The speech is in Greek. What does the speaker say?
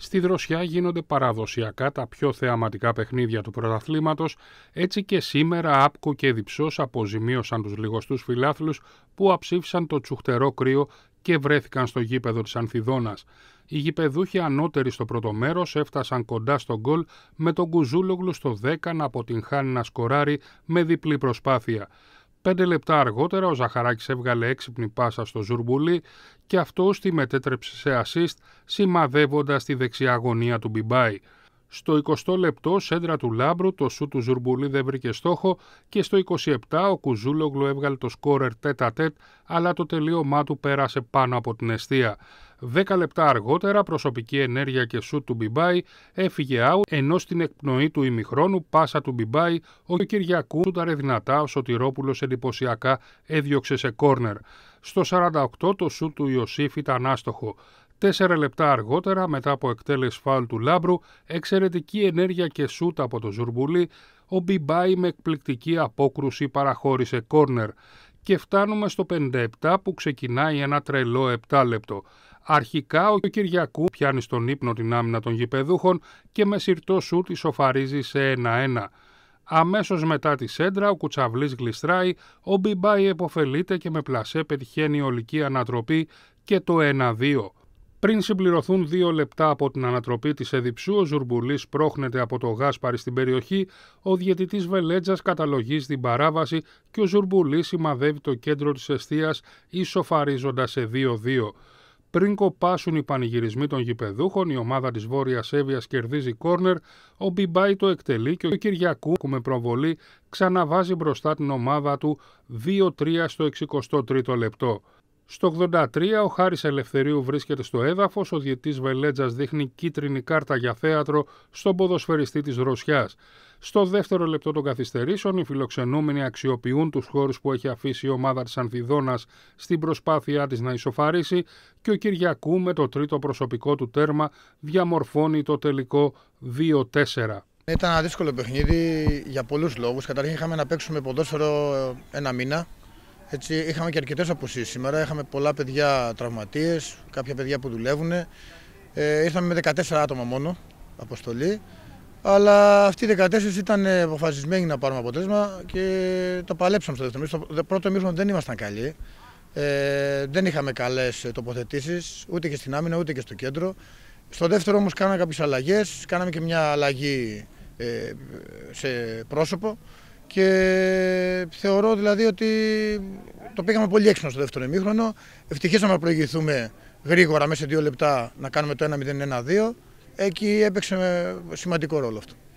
Στη δροσιά γίνονται παραδοσιακά τα πιο θεαματικά παιχνίδια του πρωταθλήματος, έτσι και σήμερα Άπκο και Διψός αποζημίωσαν τους λιγοστούς φιλάθλους που αψήφισαν το τσουχτερό κρύο και βρέθηκαν στο γήπεδο της Ανθιδόνας. Οι γηπεδούχοι ανώτεροι στο πρώτο μέρος έφτασαν κοντά στο γκολ με τον Κουζούλογλου στο 10 να αποτυγχάνει να σκοράρει με διπλή προσπάθεια. Πέντε λεπτά αργότερα ο Ζαχαράκης έβγαλε έξυπνη πάσα στο Ζουρμπούλι και αυτό τη μετέτρεψε σε ασίστ σημαδεύοντας τη δεξιά γωνία του Μπιμπάη. Στο 20 λεπτό, σέντρα του Λάμπρου, το σου του Ζουρμπουλή δεν βρήκε στόχο και στο 27 ο Κουζούλογλου έβγαλε το σκόρερ τέτα τέτ, αλλά το τελείωμά του πέρασε πάνω από την αιστεία. 10 λεπτά αργότερα, προσωπική ενέργεια και σουτ του Μπιμπάη έφυγε out, ενώ στην εκπνοή του ημιχρόνου πάσα του Μπιμπάη ο Κυριακού σούταρε δυνατά, ο Σωτηρόπουλος εντυπωσιακά έδιωξε σε κόρνερ. Στο 48 το σουτ του Ιωσήφ ήταν άστοχο. Τέσσερα λεπτά αργότερα, μετά από εκτέλεση φάουλ του Λάμπρου, εξαιρετική ενέργεια και σούτ από το Ζουρμπουλί, ο Μπιμπάι με εκπληκτική απόκρουση παραχώρησε κόρνερ. Και φτάνουμε στο 57 που ξεκινάει ένα τρελό 7 λεπτό. Αρχικά ο Κυριακού πιάνει στον ύπνο την άμυνα των γηπεδούχων και με σιρτό σούτ ισοφαρίζει σε 1-1. Αμέσως μετά τη σέντρα ο κουτσάβλη γλιστράει, ο Μπιμπάι επωφελείται και με πλασέ πετυχαίνει ολική ανατροπή και το 1-2. Πριν συμπληρωθούν δύο λεπτά από την ανατροπή της Εδιψού, ο Ζουρμπουλής πρόχνεται από το Γάσπαρη στην περιοχή, ο διαιτητής Βελέτζας καταλογίζει την παράβαση και ο Ζουρμπουλής σημαδεύει το κέντρο της αιστείας, ισοφαρίζοντας σε 2-2. Πριν κοπάσουν οι πανηγυρισμοί των γηπεδούχων, η ομάδα της Βόρειας Εύβοιας κερδίζει κόρνερ, ο Μπιμπάη το εκτελεί και ο Κυριακού με προβολή ξαναβάζει μπροστά την ομάδα του 2-3 στο 63ο λεπτό. Στο 83 ο Χάρης Ελευθερίου βρίσκεται στο έδαφος, ο διετής Βελέτζας δείχνει κίτρινη κάρτα για θέατρο στον ποδοσφαιριστή της Ρωσιάς. Στο δεύτερο λεπτό των καθυστερήσεων, οι φιλοξενούμενοι αξιοποιούν τους χώρους που έχει αφήσει η ομάδα της Ανθιδόνας στην προσπάθειά της να ισοφαρίσει και ο Κυριακού με το τρίτο προσωπικό του τέρμα διαμορφώνει το τελικό 2-4. Ήταν ένα δύσκολο παιχνίδι για πολλούς λόγους. Καταρχήν είχαμε να παίξουμε ποδόσφαιρο ένα μήνα έτσι, είχαμε και αρκετές αποσύσει σήμερα. Είχαμε πολλά παιδιά τραυματίες, κάποια παιδιά που δουλεύουν. Ε, ήρθαμε με 14 άτομα μόνο αποστολή. Αλλά αυτοί οι 14 ήταν αποφασισμένοι να πάρουμε αποτέλεσμα και το παλέψαμε στο δεύτερο Στο πρώτο μήνυμα δεν ήμασταν καλοί. Ε, δεν είχαμε καλές τοποθετήσεις ούτε και στην άμυνα ούτε και στο κέντρο. Στο δεύτερο όμως κάναμε κάποιες αλλαγές. Κάναμε και μια αλλαγή ε, σε πρόσωπο και θεωρώ δηλαδή ότι το πήγαμε πολύ έξυπνο στο δεύτερο ημίχρονο. Ευτυχήσαμε να προηγηθούμε γρήγορα μέσα σε δύο λεπτά να κάνουμε το 1-0-1-2. Εκεί έπαιξε σημαντικό ρόλο αυτό.